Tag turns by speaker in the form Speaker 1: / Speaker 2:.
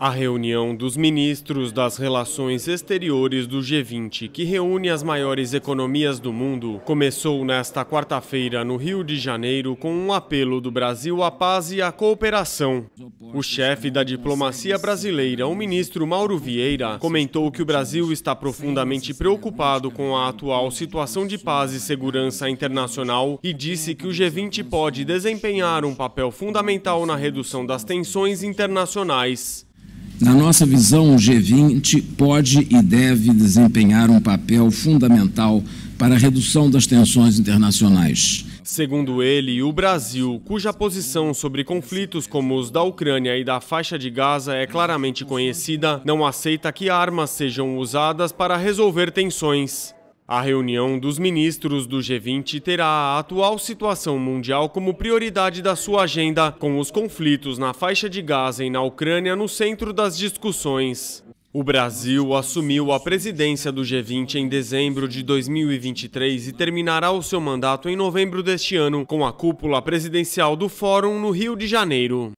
Speaker 1: A reunião dos ministros das relações exteriores do G20, que reúne as maiores economias do mundo, começou nesta quarta-feira no Rio de Janeiro com um apelo do Brasil à paz e à cooperação. O chefe da diplomacia brasileira, o ministro Mauro Vieira, comentou que o Brasil está profundamente preocupado com a atual situação de paz e segurança internacional e disse que o G20 pode desempenhar um papel fundamental na redução das tensões internacionais.
Speaker 2: Na nossa visão, o G20 pode e deve desempenhar um papel fundamental para a redução das tensões internacionais.
Speaker 1: Segundo ele, o Brasil, cuja posição sobre conflitos como os da Ucrânia e da faixa de Gaza é claramente conhecida, não aceita que armas sejam usadas para resolver tensões. A reunião dos ministros do G20 terá a atual situação mundial como prioridade da sua agenda, com os conflitos na faixa de Gaza e na Ucrânia no centro das discussões. O Brasil assumiu a presidência do G20 em dezembro de 2023 e terminará o seu mandato em novembro deste ano, com a cúpula presidencial do Fórum no Rio de Janeiro.